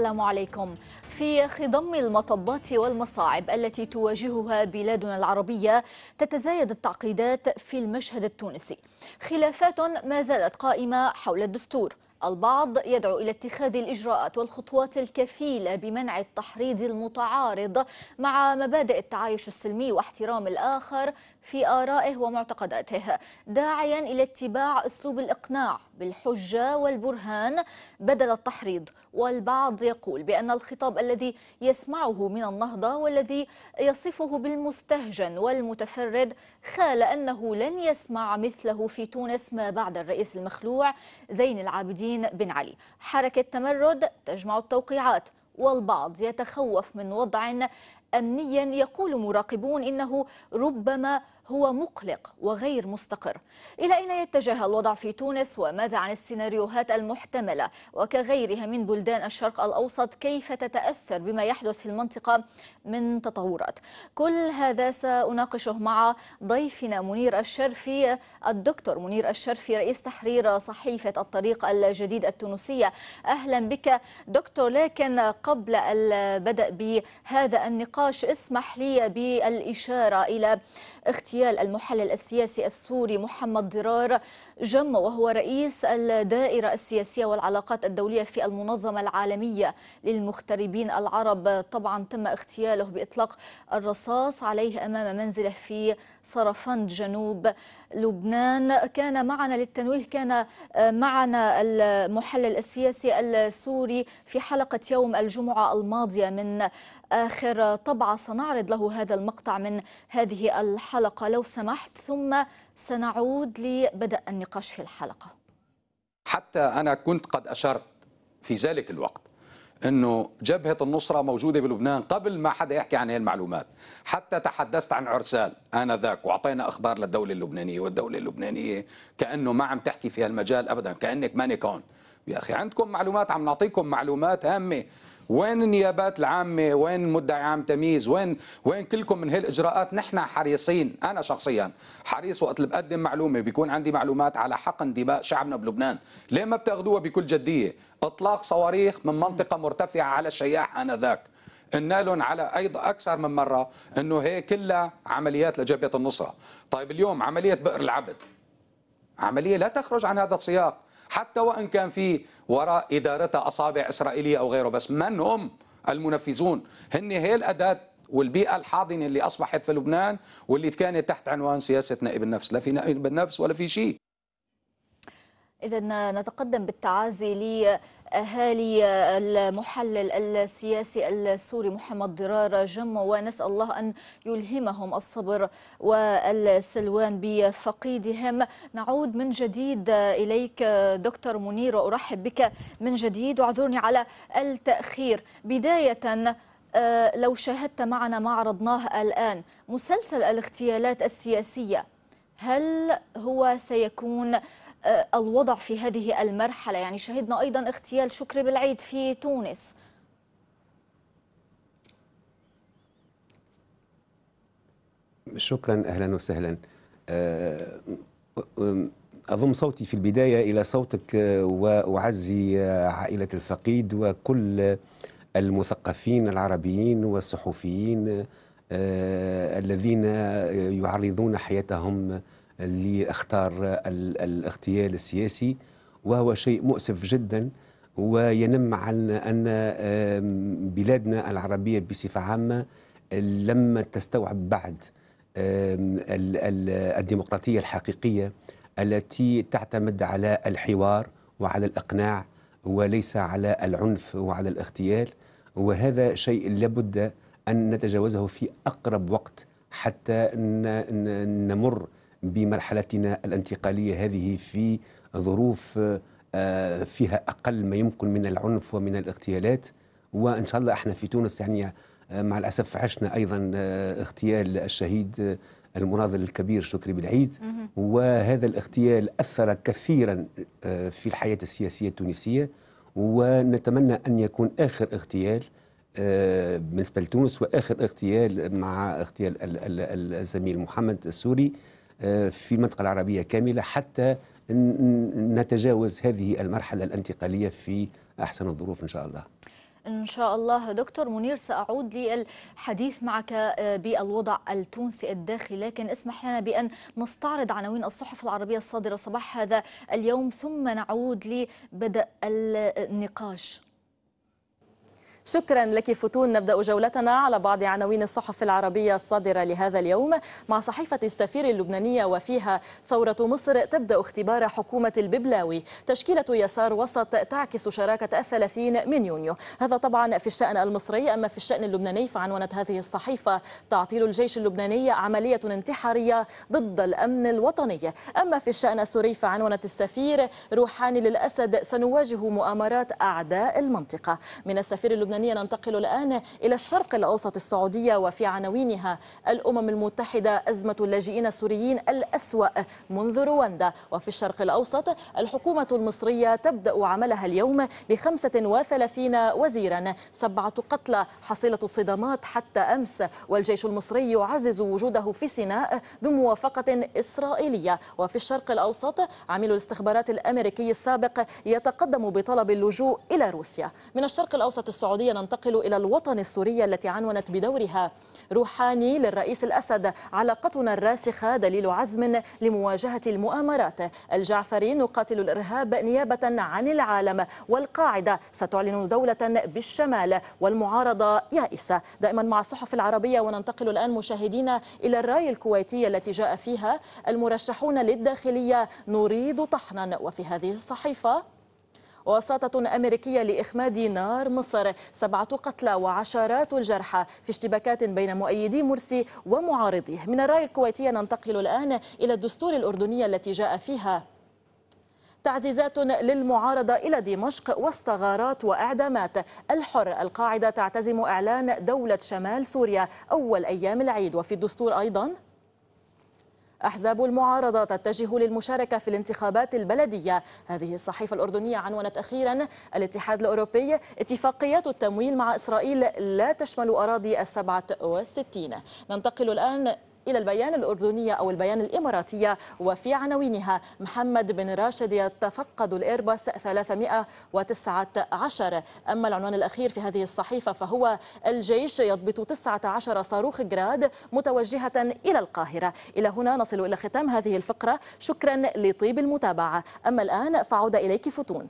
السلام عليكم في خضم المطبات والمصاعب التي تواجهها بلادنا العربية تتزايد التعقيدات في المشهد التونسي خلافات ما زالت قائمة حول الدستور البعض يدعو إلى اتخاذ الإجراءات والخطوات الكفيلة بمنع التحريض المتعارض مع مبادئ التعايش السلمي واحترام الآخر في آرائه ومعتقداته داعيا إلى اتباع أسلوب الإقناع بالحجة والبرهان بدل التحريض والبعض يقول بأن الخطاب الذي يسمعه من النهضة والذي يصفه بالمستهجن والمتفرد خال أنه لن يسمع مثله في تونس ما بعد الرئيس المخلوع زين العابدين بن علي حركة تمرد تجمع التوقيعات والبعض يتخوف من وضع أمنيا يقول مراقبون إنه ربما هو مقلق وغير مستقر إلى أين يتجه الوضع في تونس وماذا عن السيناريوهات المحتملة وكغيرها من بلدان الشرق الأوسط كيف تتأثر بما يحدث في المنطقة من تطورات كل هذا سأناقشه مع ضيفنا منير الشرفي الدكتور منير الشرفي رئيس تحرير صحيفة الطريق الجديد التونسية أهلا بك دكتور لكن قبل البدء بهذا النقاش النقاش اسمح لي بالإشارة إلى اغتيال المحلل السياسي السوري محمد ضرار جم وهو رئيس الدائرة السياسية والعلاقات الدولية في المنظمة العالمية للمغتربين العرب طبعا تم اغتياله بإطلاق الرصاص عليه أمام منزله في صرفند جنوب لبنان كان معنا للتنويه كان معنا المحلل السياسي السوري في حلقة يوم الجمعة الماضية من آخر طبعة سنعرض له هذا المقطع من هذه الحلقة لو سمحت ثم سنعود لبدء النقاش في الحلقة حتى أنا كنت قد أشرت في ذلك الوقت انه جبهه النصره موجوده بلبنان قبل ما حدا يحكي عن هذه المعلومات حتى تحدثت عن عرسال انذاك واعطينا اخبار للدوله اللبنانيه والدوله اللبنانيه كانه ما عم تحكي في هالمجال ابدا كانك ماني كون يا اخي عندكم معلومات عم نعطيكم معلومات هامه وين النيابات العامة وين المدعي عام تمييز وين وين كلكم من هالإجراءات نحن حريصين أنا شخصيا حريص وقت اللي بقدم معلومة بيكون عندي معلومات على حقن دماء شعبنا بلبنان ليه ما بتاخذوها بكل جدية إطلاق صواريخ من منطقة مرتفعة على الشياح آنذاك قلنا لهم على ايضا اكثر من مره انه هي كلها عمليات لجبهه النصره، طيب اليوم عمليه بئر العبد عمليه لا تخرج عن هذا السياق، حتى وان كان في وراء ادارتها اصابع اسرائيليه او غيره بس من هم المنفذون هن هي الاداه والبيئه الحاضنه اللي اصبحت في لبنان واللي كانت تحت عنوان سياسه نائب النفس لا في نائب النفس ولا في شيء إذا نتقدم بالتعازي أهالي المحلل السياسي السوري محمد ضرار جم ونسأل الله أن يلهمهم الصبر والسلوان بفقيدهم نعود من جديد إليك دكتور منير وأرحب بك من جديد واعذرني على التأخير بداية آه، لو شاهدت معنا ما عرضناه الآن مسلسل الاغتيالات السياسية هل هو سيكون آه، الوضع في هذه المرحلة يعني شهدنا أيضا اغتيال شكري بالعيد في تونس شكرا أهلا وسهلا آه، أضم صوتي في البداية إلى صوتك آه، وأعزي عائلة الفقيد وكل المثقفين العربيين والصحفيين الذين يعرضون حياتهم اللي اختار الاغتيال السياسي وهو شيء مؤسف جدا وينم عن أن بلادنا العربية بصفة عامة لم تستوعب بعد الديمقراطية الحقيقية التي تعتمد على الحوار وعلى الإقناع وليس على العنف وعلى الاغتيال وهذا شيء لابد أن نتجاوزه في أقرب وقت حتى نمر بمرحلتنا الانتقالية هذه في ظروف آه، فيها أقل ما يمكن من العنف ومن الاغتيالات وإن شاء الله احنا في تونس يعني آه، مع الأسف عشنا أيضا آه، اغتيال الشهيد المناضل الكبير شكري بالعيد وهذا الاغتيال أثر كثيرا في الحياة السياسية التونسية ونتمنى أن يكون آخر اغتيال بالنسبة لتونس وآخر اغتيال مع اغتيال الزميل محمد السوري في المنطقة العربية كاملة حتى نتجاوز هذه المرحلة الانتقالية في أحسن الظروف إن شاء الله إن شاء الله دكتور منير سأعود للحديث معك آه، بالوضع التونسي الداخلي لكن اسمح لنا بأن نستعرض عناوين الصحف العربية الصادرة صباح هذا اليوم ثم نعود لبدء النقاش شكرا لك فتون نبدأ جولتنا على بعض عناوين الصحف العربية الصادرة لهذا اليوم مع صحيفة السفير اللبنانية وفيها ثورة مصر تبدأ اختبار حكومة الببلاوي تشكيلة يسار وسط تعكس شراكة الثلاثين من يونيو هذا طبعا في الشأن المصري أما في الشأن اللبناني فعنونت هذه الصحيفة تعطيل الجيش اللبناني عملية انتحارية ضد الأمن الوطني أما في الشأن السوري فعنونت السفير روحاني للأسد سنواجه مؤامرات أعداء المنطقة من السفير اللبناني الثمانية ننتقل الآن إلى الشرق الأوسط السعودية وفي عناوينها الأمم المتحدة أزمة اللاجئين السوريين الأسوأ منذ رواندا وفي الشرق الأوسط الحكومة المصرية تبدأ عملها اليوم ب 35 وزيرا سبعة قتلى حصيلة الصدمات حتى أمس والجيش المصري يعزز وجوده في سيناء بموافقة إسرائيلية وفي الشرق الأوسط عميل الاستخبارات الأمريكي السابق يتقدم بطلب اللجوء إلى روسيا من الشرق الأوسط السعودي الوطنية ننتقل إلى الوطن السورية التي عنونت بدورها روحاني للرئيس الأسد علاقتنا الراسخة دليل عزم لمواجهة المؤامرات الجعفري نقاتل الإرهاب نيابة عن العالم والقاعدة ستعلن دولة بالشمال والمعارضة يائسة دائما مع الصحف العربية وننتقل الآن مشاهدينا إلى الراي الكويتي التي جاء فيها المرشحون للداخلية نريد طحنا وفي هذه الصحيفة وساطة أمريكية لإخماد نار مصر سبعة قتلى وعشرات الجرحى في اشتباكات بين مؤيدي مرسي ومعارضيه من الرأي الكويتي ننتقل الآن إلى الدستور الأردنية التي جاء فيها تعزيزات للمعارضة إلى دمشق واستغارات وإعدامات الحر القاعدة تعتزم إعلان دولة شمال سوريا أول أيام العيد وفي الدستور أيضاً أحزاب المعارضة تتجه للمشاركة في الانتخابات البلدية هذه الصحيفة الأردنية عنونت أخيرا الاتحاد الأوروبي اتفاقيات التمويل مع إسرائيل لا تشمل أراضي السبعة والستين ننتقل الآن إلى البيان الأردنية أو البيان الإماراتية وفي عناوينها محمد بن راشد يتفقد الإيرباص 319 أما العنوان الأخير في هذه الصحيفة فهو الجيش يضبط 19 صاروخ جراد متوجهة إلى القاهرة إلى هنا نصل إلى ختام هذه الفقرة شكرا لطيب المتابعة أما الآن فعود إليك فتون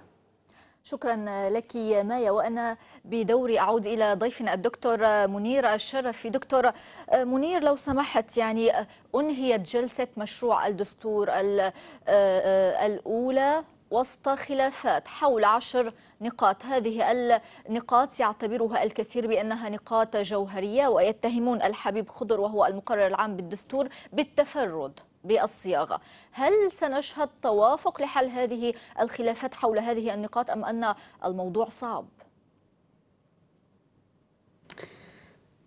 شكرا لك مايا وانا بدوري اعود الى ضيفنا الدكتور منير الشرفي دكتور منير لو سمحت يعني انهيت جلسه مشروع الدستور الاولى وسط خلافات حول عشر نقاط هذه النقاط يعتبرها الكثير بأنها نقاط جوهرية ويتهمون الحبيب خضر وهو المقرر العام بالدستور بالتفرد بالصياغة هل سنشهد توافق لحل هذه الخلافات حول هذه النقاط أم أن الموضوع صعب؟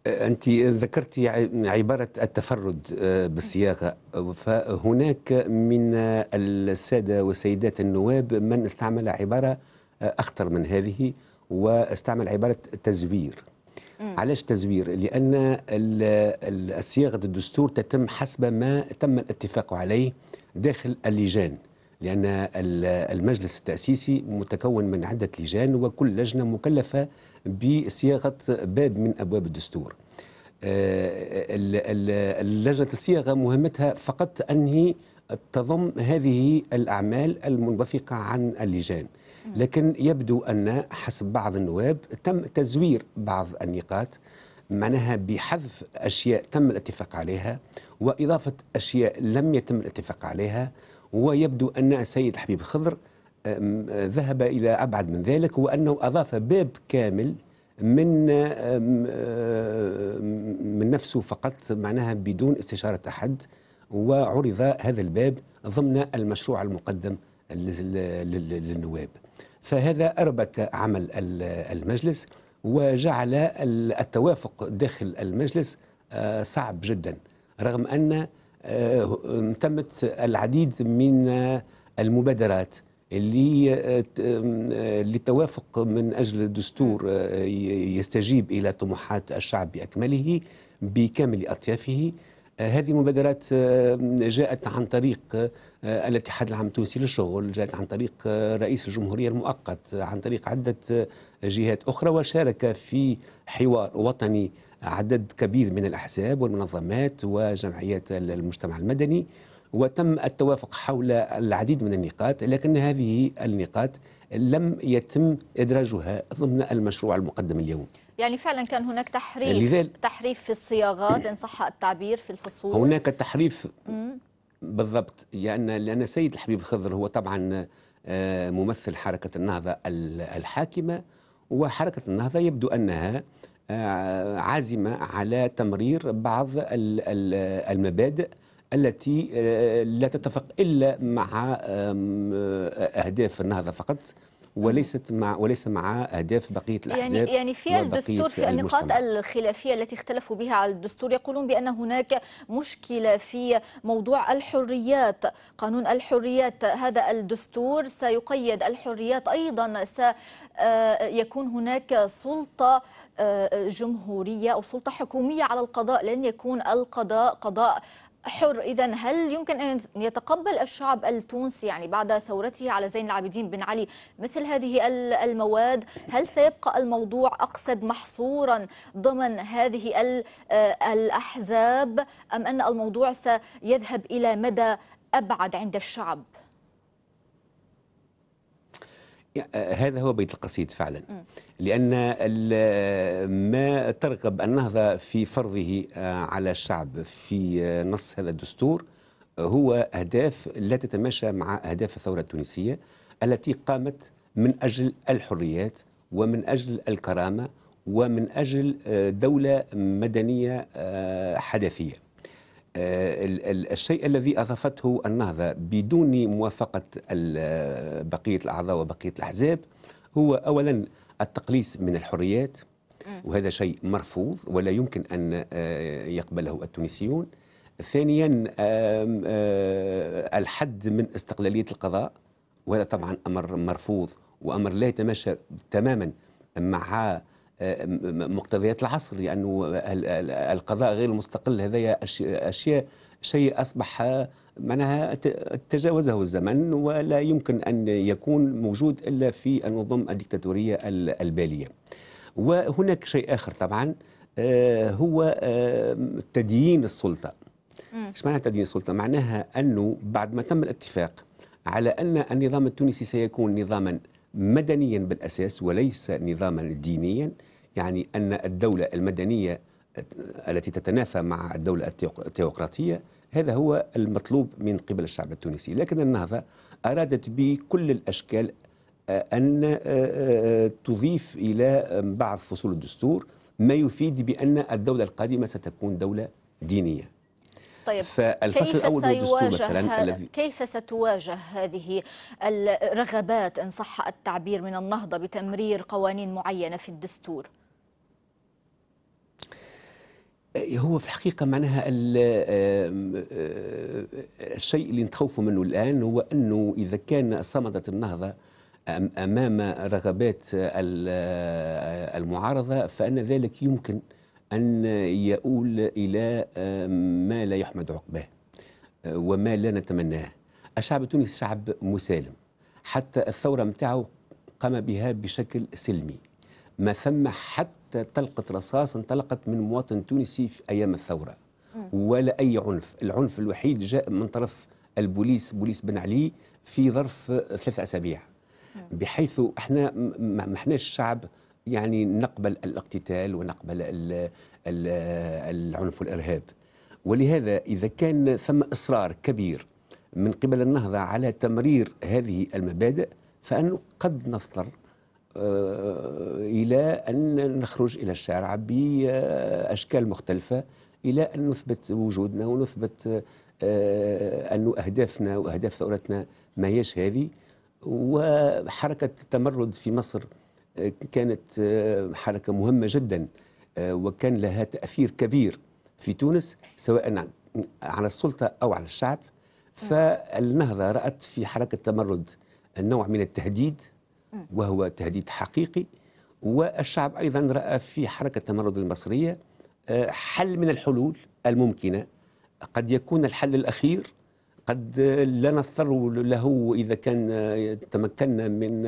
أنت ذكرت عبارة التفرد آه، بالصياغة فهناك من السادة والسيدات النواب من استعمل عبارة آه، أخطر من هذه واستعمل عبارة تزوير علاش تزوير لان صياغه الدستور تتم حسب ما تم الاتفاق عليه داخل اللجان لأن المجلس التأسيسي متكون من عدة لجان وكل لجنة مكلفة بصياغة باب من أبواب الدستور آه، لجنة الصياغة مهمتها فقط أنهي تضم هذه الأعمال المنبثقة عن اللجان لكن يبدو أن حسب بعض النواب تم تزوير بعض النقاط معناها بحذف أشياء تم الاتفاق عليها وإضافة أشياء لم يتم الاتفاق عليها ويبدو أن السيد حبيب خضر ذهب إلى أبعد من ذلك وأنه أضاف باب كامل من من نفسه فقط معناها بدون استشارة أحد وعرض هذا الباب ضمن المشروع المقدم للنواب فهذا أربك عمل المجلس وجعل التوافق داخل المجلس آه، صعب جدا رغم أن آه، تمت العديد من المبادرات اللي آه، للتوافق من أجل الدستور يستجيب إلى طموحات الشعب بأكمله بكامل أطيافه هذه المبادرات آه، جاءت عن طريق آه، الاتحاد العام التونسي للشغل جاءت عن طريق آه، رئيس الجمهورية المؤقت عن طريق عدة جهات أخرى وشارك في حوار وطني عدد كبير من الأحزاب والمنظمات وجمعيات المجتمع المدني وتم التوافق حول العديد من النقاط لكن هذه النقاط لم يتم إدراجها ضمن المشروع المقدم اليوم يعني فعلا كان هناك تحريف تحريف في الصياغات ان صح التعبير في الفصول هناك تحريف بالضبط لان يعني لان سيد الحبيب الخضر هو طبعا آه، ممثل حركه النهضه الحاكمه وحركه النهضه يبدو انها آه، عازمه على تمرير بعض المبادئ التي آه، لا تتفق الا مع اهداف النهضه فقط وليست مع وليس مع اهداف بقيه يعني- الاحزاب يعني يعني في الدستور في النقاط الخلافيه التي اختلفوا بها على الدستور يقولون بان هناك مشكله في موضوع الحريات قانون الحريات هذا الدستور سيقيد الحريات ايضا سيكون آه، هناك سلطه آه، جمهوريه او سلطه حكوميه على القضاء لن يكون القضاء قضاء حر إذا هل يمكن أن يتقبل الشعب التونسي يعني بعد ثورته على زين العابدين بن علي مثل هذه المواد هل سيبقى الموضوع أقصد محصورا ضمن هذه آه، الأحزاب أم أن الموضوع سيذهب إلى مدى أبعد عند الشعب؟ يعني, آه، هذا هو بيت القصيد فعلا لأن ما ترغب النهضة في فرضه آه، على الشعب في نص هذا الدستور هو أهداف لا تتماشى مع أهداف الثورة التونسية التي قامت من أجل الحريات ومن أجل الكرامة ومن أجل آه، دولة مدنية حدثية آه، الشيء الذي أضافته النهضة بدون موافقة آه، بقية الأعضاء وبقية الأحزاب هو أولا التقليص من الحريات وهذا شيء مرفوض ولا يمكن أن آه، يقبله التونسيون ثانيا الحد من استقلالية القضاء وهذا طبعا أمر مرفوض وأمر لا يتماشى تماما مع مقتضيات العصر لانه القضاء غير المستقل هذا اشياء شيء اصبح معناها تجاوزه الزمن ولا يمكن ان يكون موجود الا في النظم الدكتاتوريه الباليه. وهناك شيء اخر طبعا آه، هو آه، تديين السلطه. ايش معنى تديين السلطه؟ معناها انه بعد ما تم الاتفاق على ان النظام التونسي سيكون نظاما مدنيا بالأساس وليس نظاما دينيا يعني أن الدولة المدنية التي تتنافى مع الدولة التيوقراطية هذا هو المطلوب من قبل الشعب التونسي لكن النهضة أرادت بكل الأشكال آه، أن آه، آه، تضيف إلى بعض فصول الدستور ما يفيد بأن الدولة القادمة ستكون دولة دينية طيب فالفصل كيف الأول سيواجه مثلا الذي كيف ستواجه هذه الرغبات إن صح التعبير من النهضة بتمرير قوانين معينة في الدستور؟ هو في الحقيقة معناها الشيء اللي نتخوف منه الآن هو أنه إذا كان صمدت النهضة أمام رغبات المعارضة فأن ذلك يمكن أن يؤول إلى ما لا يحمد عقباه آه، وما لا نتمناه الشعب التونسي شعب مسالم حتى الثورة متاعه قام بها بشكل سلمي ما ثم حتى طلقة رصاص انطلقت من مواطن تونسي في أيام الثورة ولا أي عنف العنف الوحيد جاء من طرف البوليس بوليس بن علي في ظرف ثلاث أسابيع بحيث احنا ما احناش شعب يعني نقبل الاقتتال ونقبل العنف والإرهاب ولهذا إذا كان ثم إصرار كبير من قبل النهضة على تمرير هذه المبادئ فان قد نضطر آه، إلى أن نخرج إلى الشارع بأشكال مختلفة إلى أن نثبت وجودنا ونثبت آه، أن أهدافنا وأهداف ثورتنا ما هيش هذه وحركة التمرد في مصر كانت آه، حركة مهمة جدا آه، وكان لها تأثير كبير في تونس سواء نعم، على السلطة أو على الشعب فالنهضة رأت في حركة تمرد نوع من التهديد وهو تهديد حقيقي والشعب أيضا رأى في حركة التمرد المصرية آه، حل من الحلول الممكنة قد يكون الحل الأخير قد لا نضطر له إذا كان تمكنا من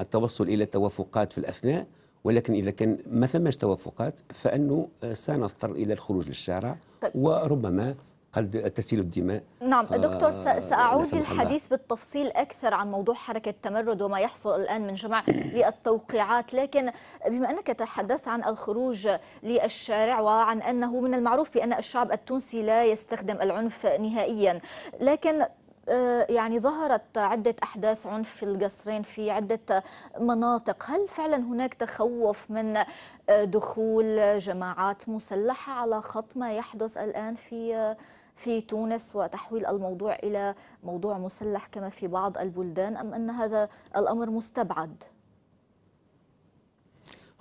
التوصل الى توافقات في الاثناء ولكن اذا كان ما ثماش توافقات فانه آه، سنضطر الى الخروج للشارع طيب. وربما قد تسيل الدماء نعم آه، دكتور سأعود للحديث بالتفصيل أكثر عن موضوع حركة التمرد وما يحصل الآن من جمع للتوقيعات لكن بما أنك تحدثت عن الخروج للشارع وعن أنه من المعروف بأن الشعب التونسي لا يستخدم العنف نهائيا لكن آه، يعني ظهرت عدة أحداث عنف في القصرين في عدة مناطق هل فعلا هناك تخوف من آه، دخول جماعات مسلحة على خط ما يحدث الآن في آه، في تونس وتحويل الموضوع إلى موضوع مسلح كما في بعض البلدان أم أن هذا الأمر مستبعد؟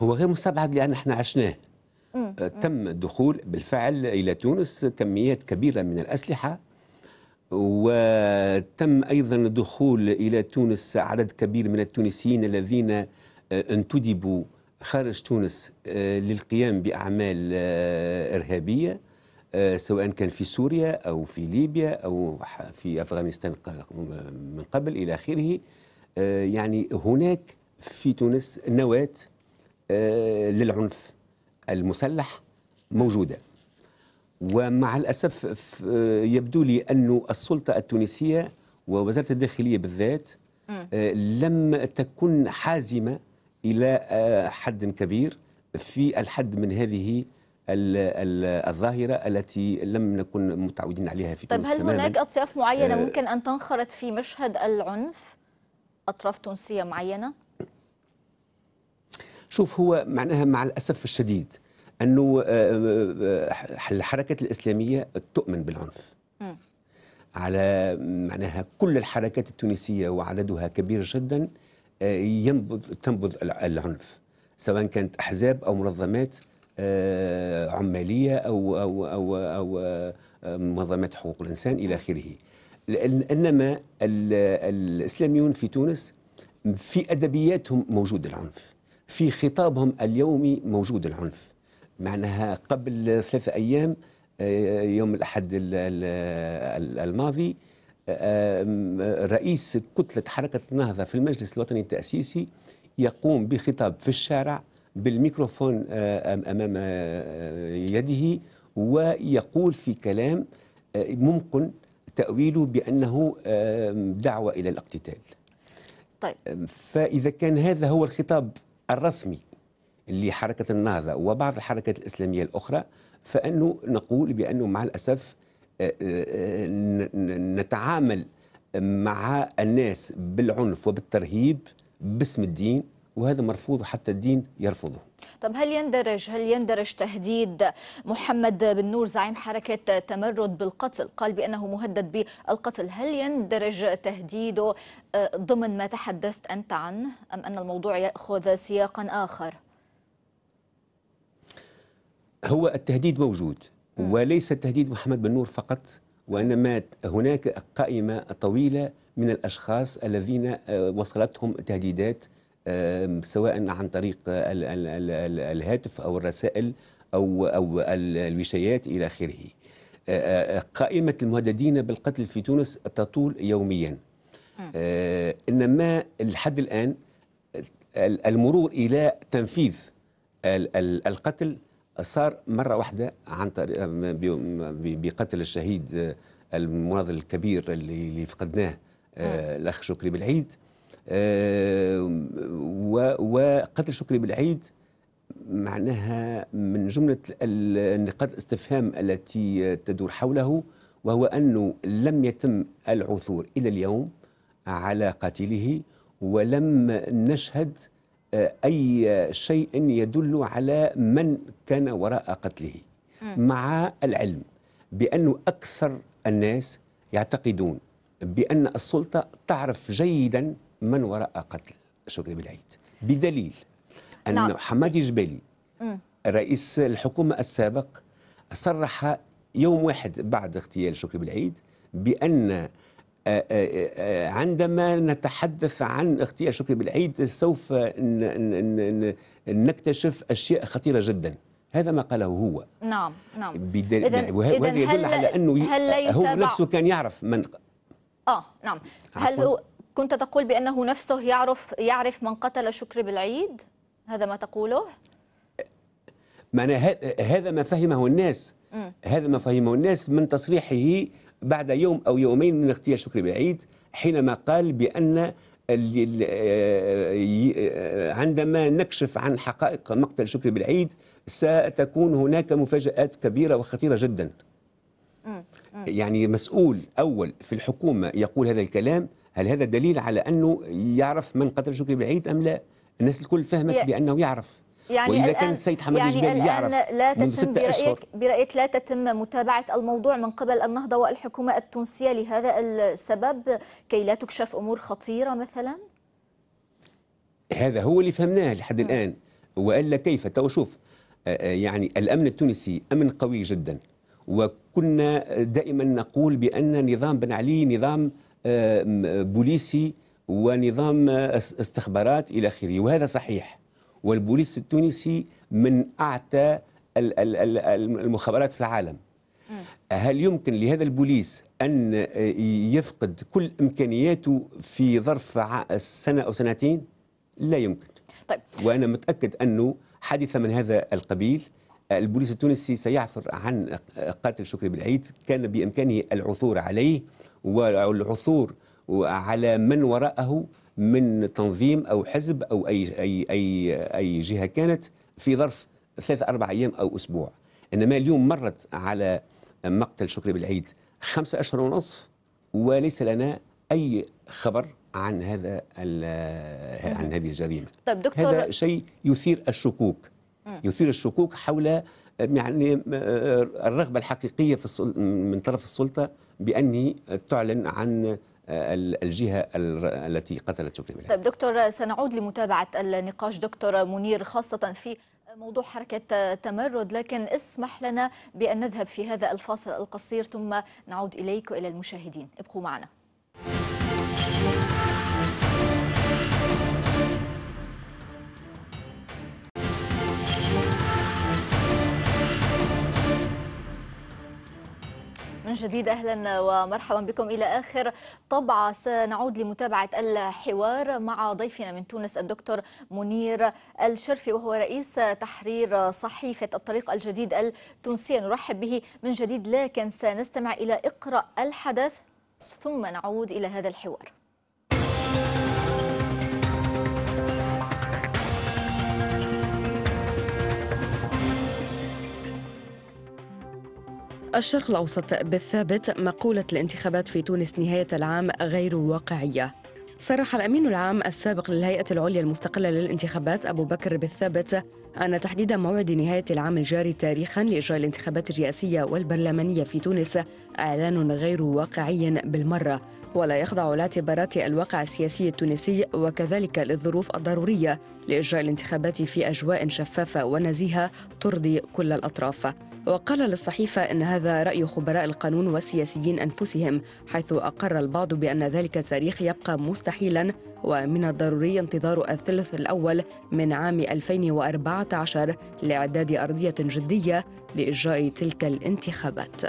هو غير مستبعد لأن احنا عشناه تم الدخول بالفعل إلى تونس كميات كبيرة من الأسلحة وتم أيضا دخول إلى تونس عدد كبير من التونسيين الذين آه، انتدبوا خارج تونس آه، للقيام بأعمال آه، إرهابية سواء كان في سوريا أو في ليبيا أو في أفغانستان من قبل إلى آخره يعني هناك في تونس نواة للعنف المسلح موجوده ومع الأسف يبدو لي أن السلطة التونسية ووزارة الداخلية بالذات آه، لم تكن حازمة إلى آه، حد كبير في الحد من هذه الظاهرة التي لم نكن متعودين عليها في طيب تونس هل هناك أطياف معينة آه، ممكن أن تنخرط في مشهد العنف أطراف تونسية معينة؟ شوف هو معناها مع الأسف الشديد انه آه، آه، آه، الحركات الاسلاميه تؤمن بالعنف م. على معناها كل الحركات التونسيه وعددها كبير جدا ينبض تنبض العنف سواء كانت احزاب او منظمات عماليه او او او, أو منظمات حقوق الانسان الى اخره انما الاسلاميون في تونس في ادبياتهم موجود العنف في خطابهم اليومي موجود العنف معناها قبل ثلاثة أيام آه، يوم الأحد الماضي آه، رئيس كتلة حركة النهضة في المجلس الوطني التأسيسي يقوم بخطاب في الشارع بالميكروفون آه، أمام يده ويقول في كلام ممكن تأويله بأنه دعوة إلى الاقتتال طيب. فإذا كان هذا هو الخطاب الرسمي لحركة النهضة وبعض الحركات الإسلامية الأخرى فأنه نقول بأنه مع الأسف آه، آه، آه، نتعامل مع الناس بالعنف وبالترهيب باسم الدين وهذا مرفوض حتى الدين يرفضه طب هل يندرج هل يندرج تهديد محمد بن نور زعيم حركة تمرد بالقتل قال بأنه مهدد بالقتل هل يندرج تهديده ضمن ما تحدثت أنت عنه أم أن الموضوع يأخذ سياقا آخر؟ هو التهديد موجود وليس تهديد محمد بن نور فقط وإنما هناك قائمة طويلة من الأشخاص الذين آه، وصلتهم تهديدات سواء عن طريق الهاتف أو الرسائل أو أو الوشايات إلى آخره آه، آه، قائمة المهددين بالقتل في تونس تطول يوميا إنما لحد الآن المرور إلى تنفيذ القتل صار مره واحده عن طريق بقتل الشهيد آه، المناضل الكبير اللي فقدناه آه، نعم. الاخ شكري بالعيد آه، وقتل شكري بالعيد معناها من جمله النقاط الاستفهام التي تدور حوله وهو انه لم يتم العثور الى اليوم على قاتله ولم نشهد أي شيء يدل على من كان وراء قتله مع العلم بأنه أكثر الناس يعتقدون بأن السلطة تعرف جيدا من وراء قتل شكري بالعيد بدليل أن نعم. حمادي جبالي رئيس الحكومة السابق صرح يوم واحد بعد اغتيال شكري بالعيد بأن آه، آه، آه، عندما نتحدث عن اغتيال شكري بالعيد سوف نكتشف أشياء خطيرة جدا هذا ما قاله هو نعم نعم بدل... إذن وهذا إذن يدل على أنه هل هو نفسه كان يعرف من آه نعم هل هو كنت تقول بأنه نفسه يعرف يعرف من قتل شكري بالعيد هذا ما تقوله معناه هذا ما فهمه الناس م. هذا ما فهمه الناس من تصريحه بعد يوم أو يومين من اغتيال شكري بعيد حينما قال بأن آه، عندما نكشف عن حقائق مقتل شكري بالعيد ستكون هناك مفاجآت كبيرة وخطيرة جدا يعني مسؤول أول في الحكومة يقول هذا الكلام هل هذا دليل على أنه يعرف من قتل شكري بالعيد أم لا الناس الكل فهمت بأنه يعرف يعني واذا كان السيد حمد يعني الجبالي يعرف لا تتم منذ ستة برأيك, أشهر برأيك لا تتم متابعة الموضوع من قبل النهضة والحكومة التونسية لهذا السبب كي لا تكشف أمور خطيرة مثلا هذا هو اللي فهمناه لحد نعم. الآن وإلا كيف تو شوف آه، آه، يعني الأمن التونسي أمن قوي جدا وكنا دائما نقول بأن نظام بن علي نظام آه، بوليسي ونظام استخبارات إلى آخره وهذا صحيح والبوليس التونسي من أعتى المخابرات في العالم هل يمكن لهذا البوليس أن يفقد كل إمكانياته في ظرف سنة أو سنتين؟ لا يمكن طيب. وأنا متأكد أنه حادثة من هذا القبيل البوليس التونسي سيعثر عن قاتل شكري بالعيد كان بإمكانه العثور عليه والعثور على من وراءه من تنظيم أو حزب أو أي, أي, أي, أي جهة كانت في ظرف ثلاث أربع أيام أو أسبوع إنما اليوم مرت على مقتل شكري بالعيد خمسة أشهر ونصف وليس لنا أي خبر عن هذا عن هذه الجريمه طيب دكتور هذا شيء يثير الشكوك يثير الشكوك حول يعني الرغبه الحقيقيه في من طرف السلطه بان تعلن عن الجهة التي قتلت شكري بالحق طيب دكتور سنعود لمتابعة النقاش دكتور منير خاصة في موضوع حركة تمرد لكن اسمح لنا بأن نذهب في هذا الفاصل القصير ثم نعود إليك وإلى المشاهدين ابقوا معنا من جديد اهلا ومرحبا بكم الى اخر طبعه سنعود لمتابعه الحوار مع ضيفنا من تونس الدكتور منير الشرفي وهو رئيس تحرير صحيفه الطريق الجديد التونسيه نرحب به من جديد لكن سنستمع الى اقرا الحدث ثم نعود الى هذا الحوار الشرق الأوسط بالثابت مقولة الانتخابات في تونس نهاية العام غير واقعية صرح الأمين العام السابق للهيئة العليا المستقلة للانتخابات أبو بكر بالثابت أن تحديد موعد نهاية العام الجاري تاريخا لإجراء الانتخابات الرئاسية والبرلمانية في تونس إعلان غير واقعي بالمرة ولا يخضع لاعتبارات الواقع السياسي التونسي وكذلك للظروف الضرورية لإجراء الانتخابات في أجواء شفافة ونزيهة ترضي كل الأطراف وقال للصحيفة إن هذا رأي خبراء القانون والسياسيين أنفسهم حيث أقر البعض بأن ذلك التاريخ يبقى مستحيلا ومن الضروري انتظار الثلث الأول من عام 2014 لإعداد أرضية جدية لإجراء تلك الانتخابات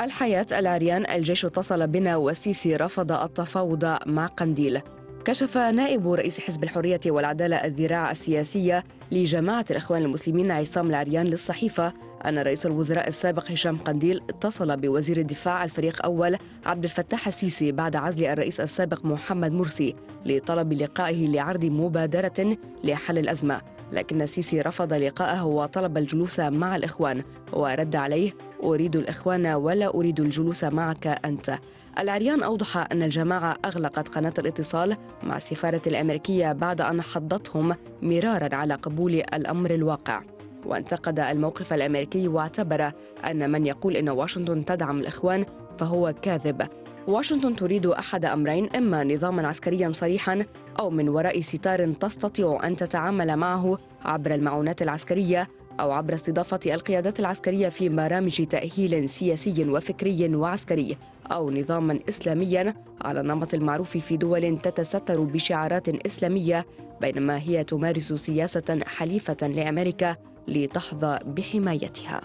الحياة العريان الجيش اتصل بنا والسيسي رفض التفاوض مع قنديل كشف نائب رئيس حزب الحرية والعدالة الذراع السياسية لجماعة الإخوان المسلمين عصام العريان للصحيفة أن رئيس الوزراء السابق هشام قنديل اتصل بوزير الدفاع الفريق أول عبد الفتاح السيسي بعد عزل الرئيس السابق محمد مرسي لطلب لقائه لعرض مبادرة لحل الأزمة لكن السيسي رفض لقاءه وطلب الجلوس مع الإخوان ورد عليه أريد الإخوان ولا أريد الجلوس معك أنت العريان أوضح أن الجماعة أغلقت قناة الاتصال مع السفارة الأمريكية بعد أن حضتهم مرارا على قبول الأمر الواقع وانتقد الموقف الأمريكي واعتبر أن من يقول أن واشنطن تدعم الإخوان فهو كاذب واشنطن تريد أحد أمرين إما نظاما عسكريا صريحا أو من وراء ستار تستطيع أن تتعامل معه عبر المعونات العسكرية أو عبر استضافة القيادات العسكرية في برامج تأهيل سياسي وفكري وعسكري أو نظاما إسلاميا على النمط المعروف في دول تتستر بشعارات إسلامية بينما هي تمارس سياسة حليفة لأمريكا لتحظى بحمايتها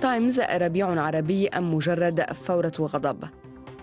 تايمز ربيع عربي أم مجرد فورة غضب؟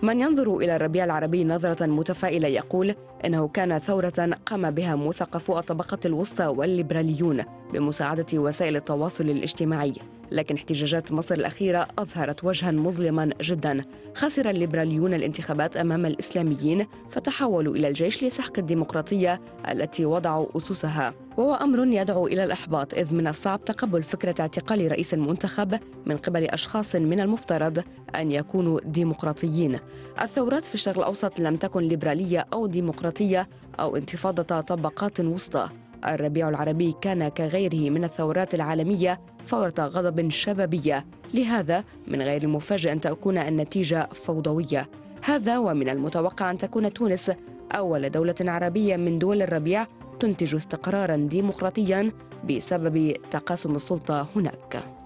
من ينظر إلى الربيع العربي نظرة متفائلة يقول إنه كان ثورة قام بها مثقفو الطبقة الوسطى والليبراليون بمساعدة وسائل التواصل الاجتماعي لكن احتجاجات مصر الأخيرة أظهرت وجها مظلما جدا خسر الليبراليون الانتخابات أمام الإسلاميين فتحولوا إلى الجيش لسحق الديمقراطية التي وضعوا أسسها وهو أمر يدعو إلى الإحباط إذ من الصعب تقبل فكرة اعتقال رئيس منتخب من قبل أشخاص من المفترض أن يكونوا ديمقراطيين الثورات في الشرق الأوسط لم تكن ليبرالية أو ديمقراطية أو انتفاضة طبقات وسطى الربيع العربي كان كغيره من الثورات العالمية فورة غضب شبابية لهذا من غير المفاجئ أن تكون النتيجة فوضوية هذا ومن المتوقع أن تكون تونس أول دولة عربية من دول الربيع تنتج استقرارا ديمقراطيا بسبب تقاسم السلطة هناك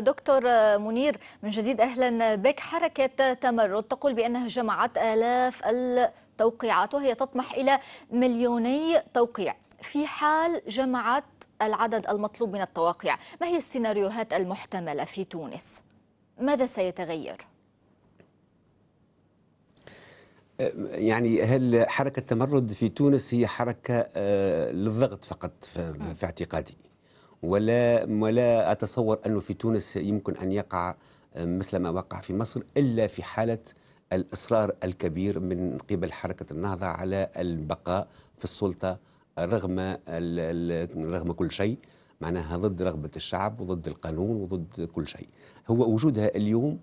دكتور منير من جديد أهلا بك حركة تمرد تقول بأنها جمعت آلاف التوقيعات وهي تطمح إلى مليوني توقيع في حال جمعت العدد المطلوب من التواقيع ما هي السيناريوهات المحتملة في تونس؟ ماذا سيتغير؟ يعني هل حركة التمرد في تونس هي حركة آه، للضغط فقط نعم. في اعتقادي ولا ولا اتصور انه في تونس يمكن ان يقع آه، مثل ما وقع في مصر الا في حاله الاصرار الكبير من قبل حركه النهضه على البقاء في السلطه رغم رغم كل شيء معناها ضد رغبه الشعب وضد القانون وضد كل شيء هو وجودها اليوم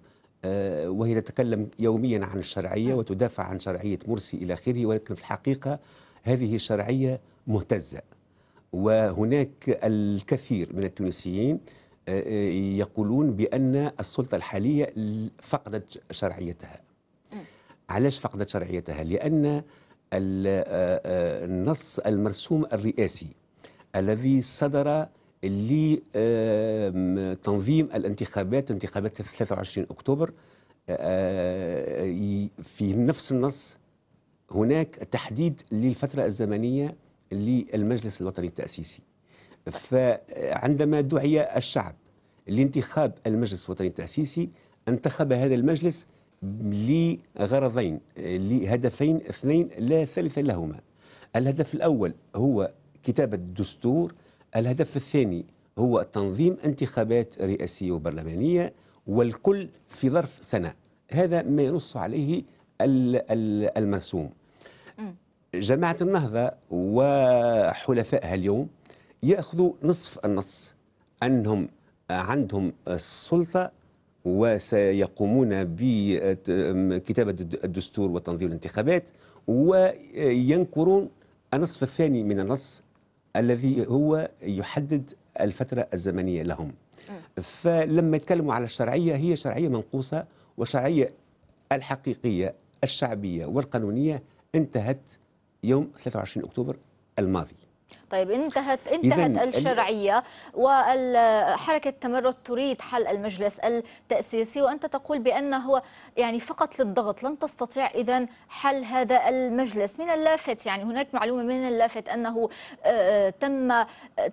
آه، وهي تتكلم يوميا عن الشرعيه نعم. وتدافع عن شرعيه مرسي الى اخره ولكن في الحقيقه هذه الشرعيه مهتزه وهناك الكثير من التونسيين آه، آه، يقولون بأن السلطة الحالية فقدت شرعيتها علاش فقدت شرعيتها؟ لأن آه، النص المرسوم الرئاسي الذي صدر لتنظيم الانتخابات انتخابات 23 أكتوبر في نفس النص هناك تحديد للفترة الزمنية للمجلس الوطني التأسيسي فعندما دعي الشعب لانتخاب المجلس الوطني التأسيسي انتخب هذا المجلس لغرضين لهدفين اثنين لا ثالث لهما الهدف الأول هو كتابة الدستور الهدف الثاني هو تنظيم انتخابات رئاسية وبرلمانية والكل في ظرف سنة هذا ما ينص عليه المرسوم جماعة النهضة وحلفائها اليوم يأخذوا نصف النص أنهم عندهم السلطة وسيقومون بكتابة الدستور وتنظيم الانتخابات وينكرون النصف الثاني من النص الذي هو يحدد الفترة الزمنية لهم فلما يتكلموا على الشرعية هي شرعية منقوصة وشرعية الحقيقية الشعبية والقانونية انتهت يوم 23 أكتوبر الماضي طيب انتهت انتهت الشرعيه وحركه التمرد تريد حل المجلس التاسيسي وانت تقول بانه يعني فقط للضغط لن تستطيع اذا حل هذا المجلس من اللافت يعني هناك معلومه من اللافت انه آه، تم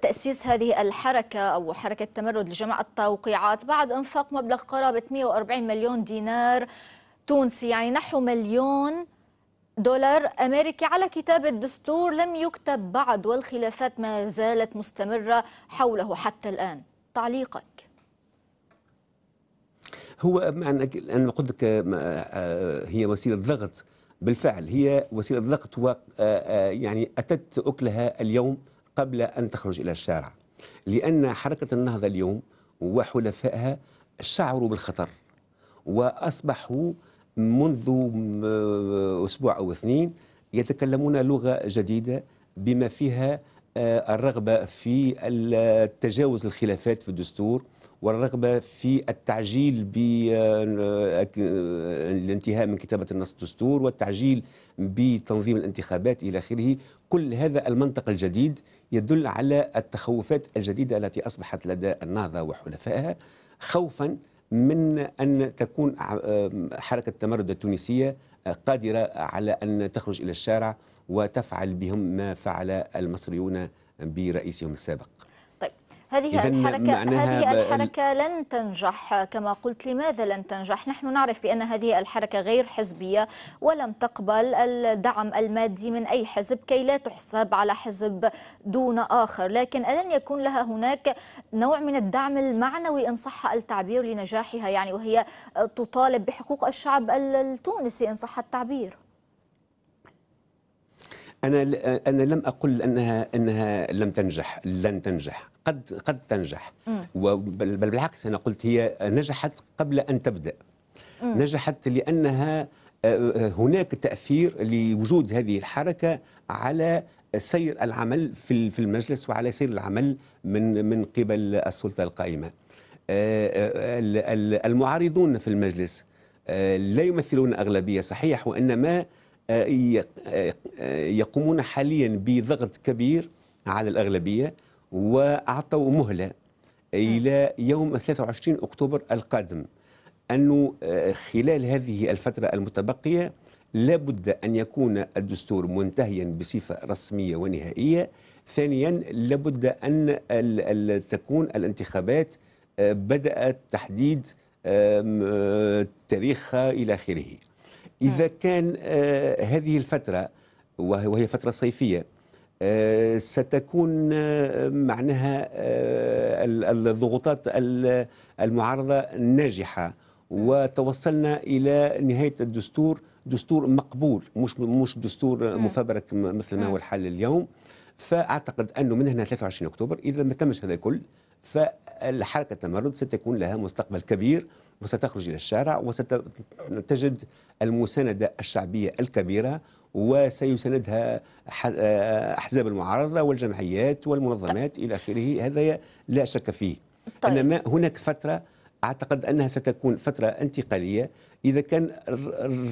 تاسيس هذه الحركه او حركه التمرد لجمع التوقيعات بعد انفاق مبلغ قرابه 140 مليون دينار تونسي يعني نحو مليون دولار أمريكي على كتاب الدستور لم يكتب بعد والخلافات ما زالت مستمرة حوله حتى الآن تعليقك هو أنا قلت لك آه، آه، آه، هي وسيلة ضغط بالفعل هي وسيلة ضغط و يعني أتت أكلها اليوم قبل أن تخرج إلى الشارع لأن حركة النهضة اليوم وحلفائها شعروا بالخطر وأصبحوا منذ آه، أسبوع أو اثنين يتكلمون لغة جديدة بما فيها آه، الرغبة في تجاوز الخلافات في الدستور والرغبة في التعجيل بالانتهاء آه، من كتابة النص الدستور والتعجيل بتنظيم الانتخابات إلى آخره كل هذا المنطق الجديد يدل على التخوفات الجديدة التي أصبحت لدى النهضة وحلفائها خوفا من أن تكون حركة التمرد التونسية آه، قادرة على أن تخرج إلى الشارع وتفعل بهم ما فعل المصريون برئيسهم السابق هذه الحركة هذه الحركة لن تنجح كما قلت لماذا لن تنجح؟ نحن نعرف بأن هذه الحركة غير حزبية ولم تقبل الدعم المادي من أي حزب كي لا تحسب على حزب دون آخر، لكن ألن يكون لها هناك نوع من الدعم المعنوي إن صح التعبير لنجاحها يعني وهي تطالب بحقوق الشعب التونسي إن صح التعبير؟ انا انا لم اقل انها انها لم تنجح لن تنجح قد قد تنجح بل بالعكس انا قلت هي نجحت قبل ان تبدا مم. نجحت لانها آه، آه، هناك تاثير لوجود هذه الحركه على سير العمل في في المجلس وعلى سير العمل من من قبل السلطه القائمه آه، المعارضون في المجلس لا يمثلون اغلبيه صحيح وانما يقومون حاليا بضغط كبير على الاغلبيه وأعطوا مهلة إلى يوم 23 أكتوبر القادم أنه آه، خلال هذه الفترة المتبقية لابد أن يكون الدستور منتهيا بصفة رسمية ونهائية ثانيا لابد أن تكون الانتخابات آه، بدأت تحديد آه، تاريخها إلى آخره إذا نعم. كان هذه الفترة وهي فترة صيفية آه، ستكون آه، معناها آه، الضغوطات المعارضة ناجحة وتوصلنا إلى نهاية الدستور دستور مقبول مش مش دستور مفبرك مثل ما هو الحال اليوم فأعتقد أنه من هنا 23 أكتوبر إذا ما تمش هذا الكل فالحركة التمرد ستكون لها مستقبل كبير وستخرج إلى الشارع وستجد المساندة الشعبية الكبيرة وسيساندها أحزاب المعارضة والجمعيات والمنظمات إلى آخره هذا لا شك فيه طيب. إنما هناك فترة أعتقد أنها ستكون فترة انتقالية إذا كان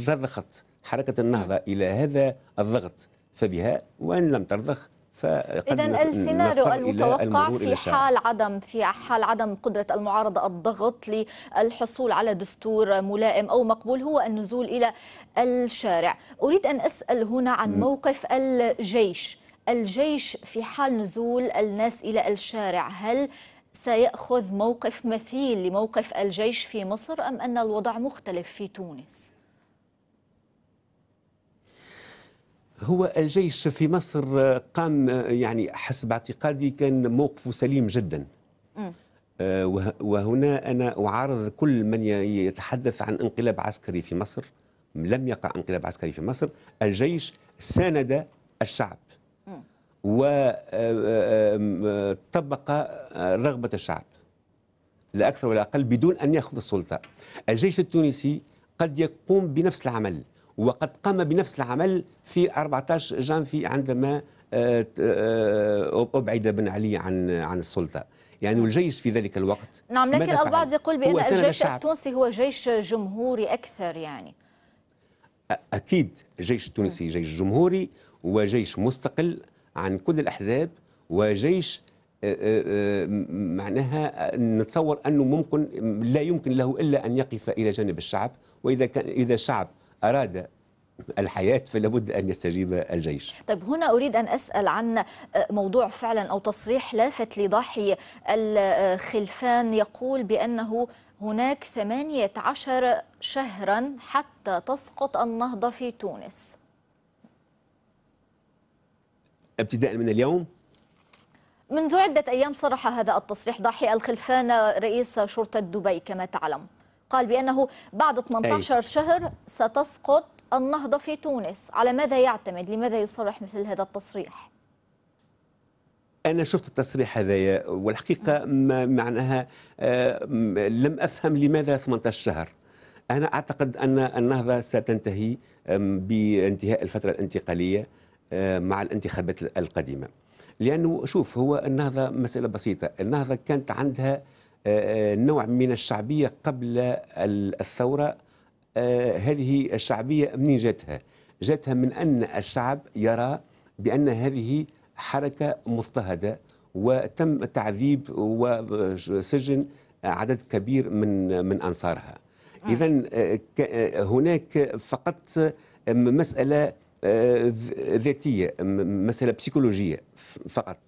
رضخت حركة النهضة إلى هذا الضغط فبها وإن لم ترضخ إذا السيناريو المتوقع في حال عدم في حال عدم قدرة المعارضة الضغط للحصول على دستور ملائم أو مقبول هو النزول إلى الشارع أريد أن أسأل هنا عن موقف الجيش الجيش في حال نزول الناس إلى الشارع هل سيأخذ موقف مثيل لموقف الجيش في مصر أم أن الوضع مختلف في تونس؟ هو الجيش في مصر آه، قام آه، يعني حسب اعتقادي كان موقفه سليم جدا آه، وهنا أنا أعارض كل من يتحدث عن انقلاب عسكري في مصر لم يقع انقلاب عسكري في مصر الجيش ساند الشعب وطبق رغبة الشعب لا أكثر ولا أقل بدون أن يأخذ السلطة الجيش التونسي قد يقوم بنفس العمل وقد قام بنفس العمل في 14 جانفي عندما آه، آه، أبعد بن علي عن عن السلطة يعني والجيش في ذلك الوقت نعم لكن البعض يقول بأن الجيش التونسي هو جيش جمهوري أكثر يعني أكيد الجيش التونسي جيش جمهوري وجيش مستقل عن كل الأحزاب وجيش آه، معناها نتصور أنه ممكن لا يمكن له إلا أن يقف إلى جانب الشعب وإذا كان إذا الشعب أراد الحياة فلابد أن يستجيب الجيش طيب هنا أريد أن أسأل عن آه، موضوع فعلا أو تصريح لافت لضاحي الخلفان يقول بأنه هناك 18 شهرا حتى تسقط النهضة في تونس ابتداء من اليوم منذ عدة أيام صرح هذا التصريح ضاحي الخلفان رئيس شرطة دبي كما تعلم قال بأنه بعد 18 أي. شهر ستسقط النهضة في تونس على ماذا يعتمد لماذا يصرح مثل هذا التصريح أنا شفت التصريح هذايا والحقيقة نعم. ما معناها آه، لم أفهم لماذا 18 شهر أنا أعتقد أن النهضة ستنتهي بانتهاء الفترة الانتقالية آه، مع الانتخابات القديمة لأنه شوف هو النهضة مسألة بسيطة النهضة كانت عندها آه، آه، نوع من الشعبية قبل الثورة آه، هذه الشعبية منين جاتها؟ جاتها من أن الشعب يرى بأن هذه حركة مضطهدة وتم تعذيب وسجن عدد كبير من من أنصارها إذا هناك فقط مسألة ذاتية مسألة بسيكولوجية فقط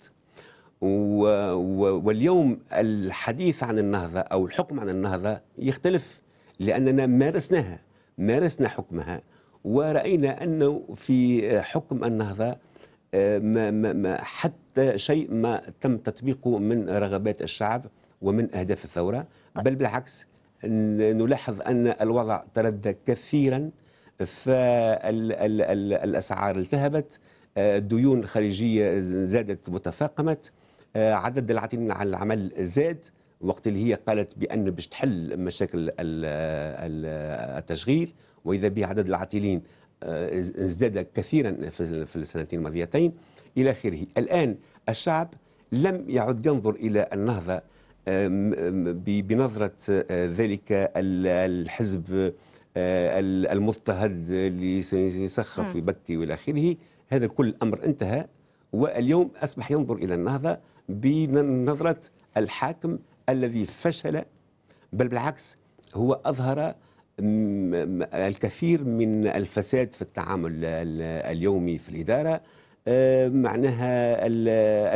واليوم الحديث عن النهضة أو الحكم عن النهضة يختلف لأننا مارسناها مارسنا حكمها ورأينا أنه في حكم النهضة آه، ما ما ما حتى شيء ما تم تطبيقه من رغبات الشعب ومن أهداف الثورة طيب. بل بالعكس نلاحظ أن الوضع تردى كثيرا فالأسعار التهبت الديون آه، الخارجية زادت وتفاقمت آه، عدد العاطلين عن العمل زاد وقت اللي هي قالت بان باش تحل مشاكل التشغيل واذا به عدد العاطلين آه، ازداد كثيرا في السنتين الماضيتين الى اخره الان الشعب لم يعد ينظر الى النهضه بنظره آه، ذلك الحزب المضطهد اللي سيسخف ويبكي والى اخره هذا كل امر انتهى واليوم اصبح ينظر الى النهضه بنظرة الحاكم الذي فشل بل بالعكس هو أظهر الكثير من الفساد في التعامل اليومي في الإدارة آه، معناها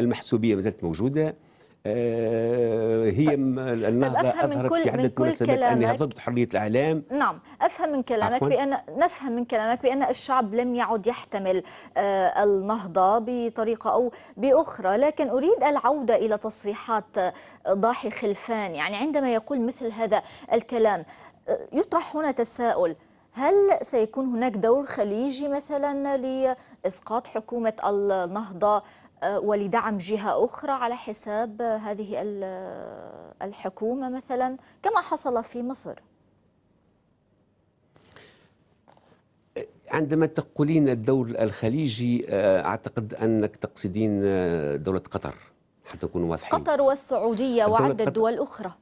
المحسوبية ما زالت موجودة آه، هي طيب. طيب، النهضه اظهرت في عده مناسبات انها ضد حريه الاعلام نعم افهم من كلامك عفواً. بان نفهم من كلامك بان الشعب لم يعد يحتمل آه، النهضه بطريقه او باخرى لكن اريد العوده الى تصريحات آه، ضاحي خلفان يعني عندما يقول مثل هذا الكلام يطرح هنا تساؤل هل سيكون هناك دور خليجي مثلا لإسقاط حكومة النهضة ولدعم جهة أخرى على حساب هذه الحكومة مثلا كما حصل في مصر عندما تقولين الدور الخليجي آه، أعتقد أنك تقصدين آه، دولة قطر حتى نكون واضحين قطر والسعودية وعدة دول أخرى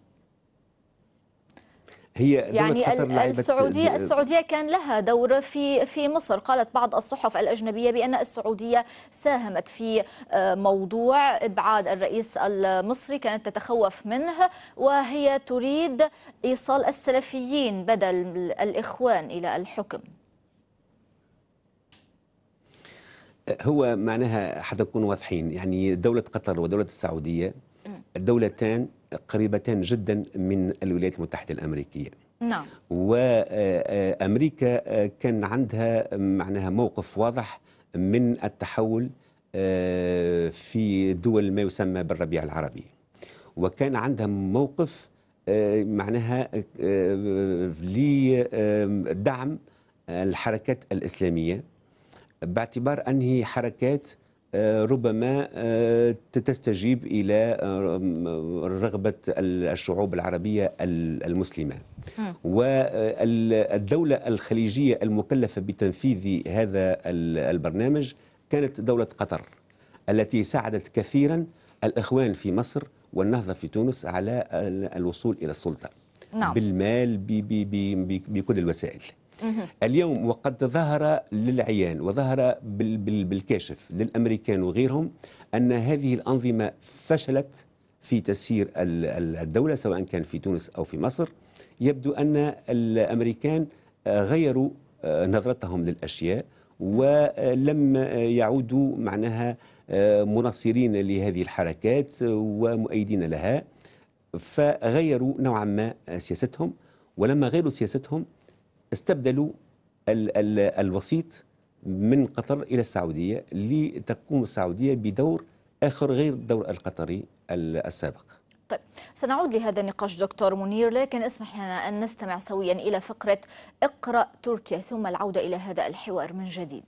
هي يعني السعوديه السعوديه كان لها دور في في مصر قالت بعض الصحف الاجنبيه بان السعوديه ساهمت في آه، موضوع ابعاد الرئيس المصري كانت تتخوف منه وهي تريد ايصال السلفيين بدل الاخوان الى الحكم هو معناها حتى نكون واضحين يعني دوله قطر ودوله السعوديه الدولتان قريبتان جدا من الولايات المتحدة الأمريكية نعم وأمريكا آه، كان عندها معناها موقف واضح من التحول آه، في دول ما يسمى بالربيع العربي وكان عندها موقف آه، معناها لدعم الحركات الإسلامية باعتبار أنه حركات آه، ربما آه، تستجيب إلى آه، رغبة الشعوب العربية المسلمة والدولة الخليجية المكلفة بتنفيذ هذا البرنامج كانت دولة قطر التي ساعدت كثيرا الإخوان في مصر والنهضة في تونس على الوصول إلى السلطة نعم. بالمال بكل الوسائل اليوم وقد ظهر للعيان وظهر بالكاشف للامريكان وغيرهم ان هذه الانظمه فشلت في تسيير الدوله سواء كان في تونس او في مصر يبدو ان الامريكان غيروا آه، نظرتهم للاشياء ولم يعودوا معناها آه، مناصرين لهذه الحركات ومؤيدين لها فغيروا نوعا ما سياستهم ولما غيروا سياستهم استبدلوا ال ال الوسيط من قطر إلى السعودية لتقوم السعودية بدور آخر غير الدور القطري السابق طيب سنعود لهذا النقاش دكتور منير لكن اسمح لنا أن نستمع سويا إلى فقرة اقرأ تركيا ثم العودة إلى هذا الحوار من جديد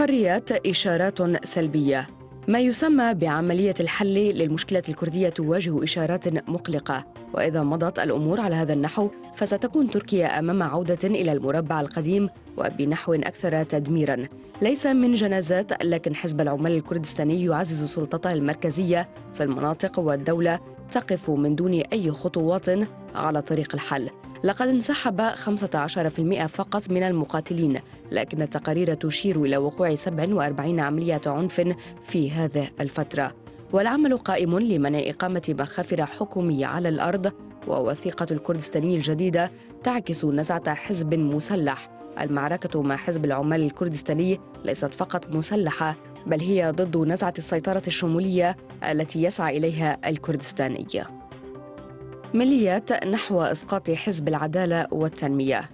الحريات إشارات سلبية ما يسمى بعملية الحل للمشكلة الكردية تواجه إشارات مقلقة وإذا مضت الأمور على هذا النحو فستكون تركيا أمام عودة إلى المربع القديم وبنحو أكثر تدميرا ليس من جنازات لكن حزب العمال الكردستاني يعزز سلطته المركزية في المناطق والدولة تقف من دون أي خطوات على طريق الحل لقد انسحب 15% فقط من المقاتلين لكن التقارير تشير إلى وقوع 47 عملية عنف في هذه الفترة والعمل قائم لمنع إقامة مخافر حكومية على الأرض ووثيقة الكردستاني الجديدة تعكس نزعة حزب مسلح المعركة مع حزب العمال الكردستاني ليست فقط مسلحة بل هي ضد نزعة السيطرة الشمولية التي يسعى إليها الكردستاني مليات نحو إسقاط حزب العدالة والتنمية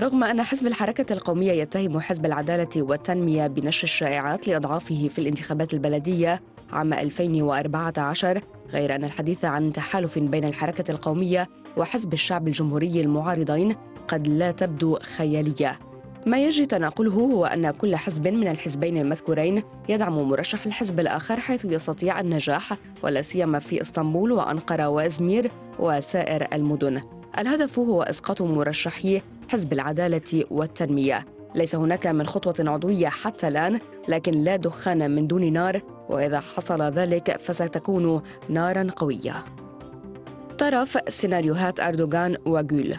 رغم أن حزب الحركة القومية يتهم حزب العدالة والتنمية بنشر الشائعات لأضعافه في الانتخابات البلدية عام 2014 غير أن الحديث عن تحالف بين الحركة القومية وحزب الشعب الجمهوري المعارضين قد لا تبدو خيالية ما يجري تناقله هو أن كل حزب من الحزبين المذكورين يدعم مرشح الحزب الآخر حيث يستطيع النجاح ولا سيما في إسطنبول وأنقرة وإزمير وسائر المدن الهدف هو اسقاط مرشحي حزب العداله والتنميه ليس هناك من خطوه عضويه حتى الان لكن لا دخان من دون نار واذا حصل ذلك فستكون نارا قويه طرف سيناريوهات اردوغان وغول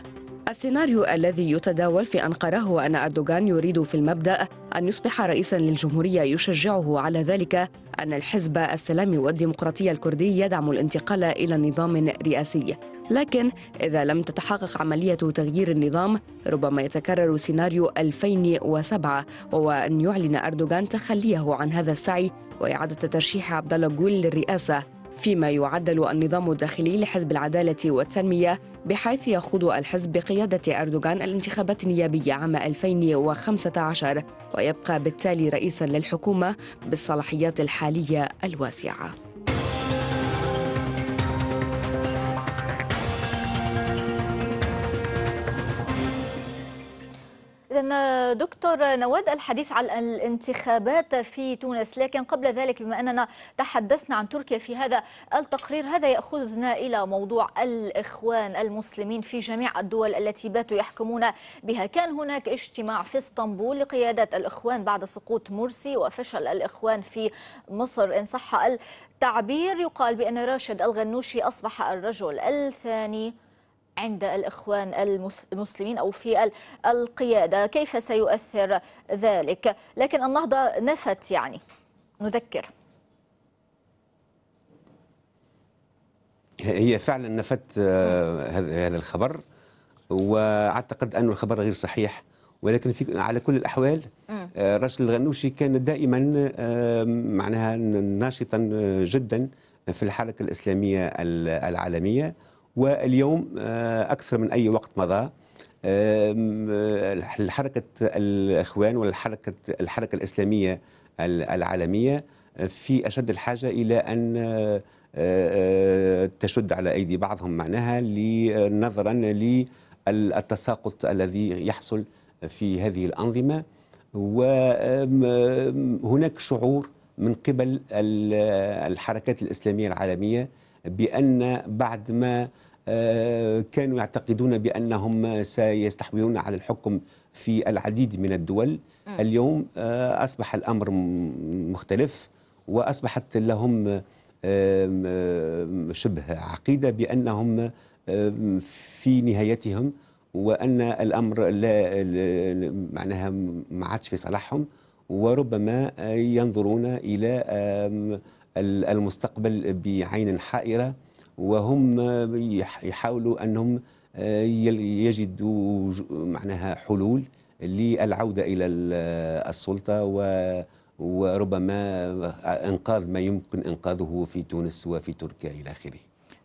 السيناريو الذي يتداول في أنقرة هو أن أردوغان يريد في المبدأ أن يصبح رئيسا للجمهورية يشجعه على ذلك أن الحزب السلام والديمقراطية الكردي يدعم الانتقال إلى نظام رئاسي لكن إذا لم تتحقق عملية تغيير النظام ربما يتكرر سيناريو 2007 وهو أن يعلن أردوغان تخليه عن هذا السعي وإعادة ترشيح عبدالله جول للرئاسة فيما يعدل النظام الداخلي لحزب العدالة والتنمية بحيث يخوض الحزب بقيادة أردوغان الانتخابات النيابية عام 2015 ويبقى بالتالي رئيسا للحكومة بالصلاحيات الحالية الواسعة إذا دكتور نواد الحديث على الانتخابات في تونس لكن قبل ذلك بما أننا تحدثنا عن تركيا في هذا التقرير هذا يأخذنا إلى موضوع الإخوان المسلمين في جميع الدول التي باتوا يحكمون بها كان هناك اجتماع في اسطنبول لقيادة الإخوان بعد سقوط مرسي وفشل الإخوان في مصر إن صح التعبير يقال بأن راشد الغنوشي أصبح الرجل الثاني عند الإخوان المسلمين أو في القيادة كيف سيؤثر ذلك لكن النهضة نفت يعني نذكر هي فعلا نفت آه، هذا الخبر واعتقد أن الخبر غير صحيح ولكن في على كل الاحوال آه، راشد الغنوشي كان دائما آه، معناها ناشطا جدا في الحركه الاسلاميه العالميه واليوم آه، أكثر من أي وقت مضى آه، حركة الإخوان والحركة الحركة الإسلامية العالمية آه، في أشد الحاجة إلى أن تشد على أيدي بعضهم معناها نظرا للتساقط الذي يحصل في هذه الأنظمة وهناك شعور من قبل الحركات الإسلامية العالمية بأن بعد ما آه، كانوا يعتقدون بأنهم سيستحوذون على الحكم في العديد من الدول اليوم آه، أصبح الأمر مختلف وأصبحت لهم آه، شبه عقيدة بأنهم في نهايتهم وأن الأمر لا معناها ما عادش في صالحهم وربما ينظرون إلى المستقبل بعين حائرة وهم يحاولوا أنهم آه، يجدوا معناها حلول للعودة إلى السلطة و وربما انقاذ ما يمكن انقاذه في تونس وفي تركيا الى اخره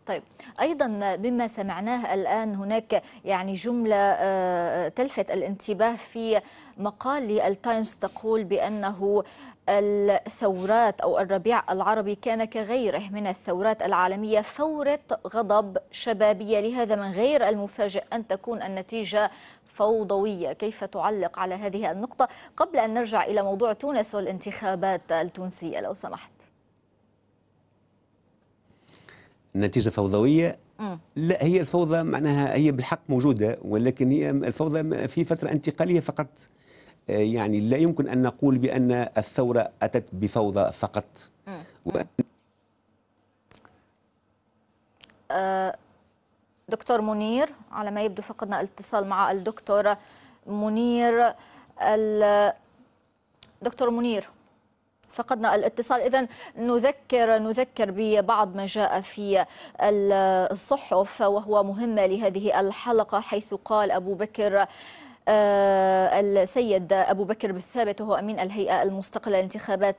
طيب أيضا مما سمعناه الآن هناك يعني جملة آه، تلفت الانتباه في مقال التايمز تقول بأنه الثورات أو الربيع العربي كان كغيره من الثورات العالمية ثورة غضب شبابية لهذا من غير المفاجئ أن تكون النتيجة فوضوية كيف تعلق على هذه النقطة قبل أن نرجع إلى موضوع تونس والانتخابات التونسية لو سمحت نتيجه فوضويه لا هي الفوضى معناها هي بالحق موجوده ولكن هي الفوضى في فتره انتقاليه فقط آه، يعني لا يمكن ان نقول بان الثوره اتت بفوضى فقط آه، دكتور منير على ما يبدو فقدنا الاتصال مع الدكتور منير دكتور منير فقدنا الاتصال اذا نذكر نذكر ببعض ما جاء في الصحف وهو مهم لهذه الحلقه حيث قال ابو بكر آه، السيد أبو بكر بالثابت وهو أمين الهيئة المستقلة للانتخابات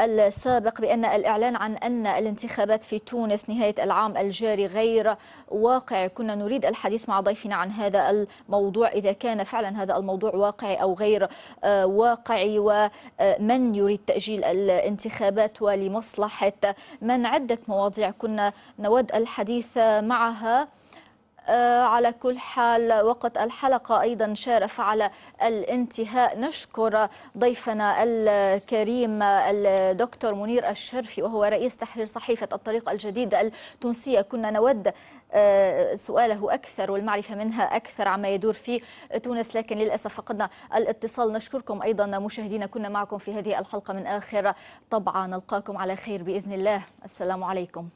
السابق بأن الإعلان عن أن الانتخابات في تونس نهاية العام الجاري غير واقع كنا نريد الحديث مع ضيفنا عن هذا الموضوع إذا كان فعلا هذا الموضوع واقعي أو غير آه، واقعي ومن يريد تأجيل الانتخابات ولمصلحة من عدة مواضيع كنا نود الحديث معها آه، على كل حال وقت الحلقة أيضا شارف على الانتهاء نشكر ضيفنا الكريم الدكتور منير الشرفي وهو رئيس تحرير صحيفة الطريق الجديد التونسية كنا نود آه، سؤاله أكثر والمعرفة منها أكثر عما يدور في تونس لكن للأسف فقدنا الاتصال نشكركم أيضا مشاهدينا كنا معكم في هذه الحلقة من آخر طبعا نلقاكم على خير بإذن الله السلام عليكم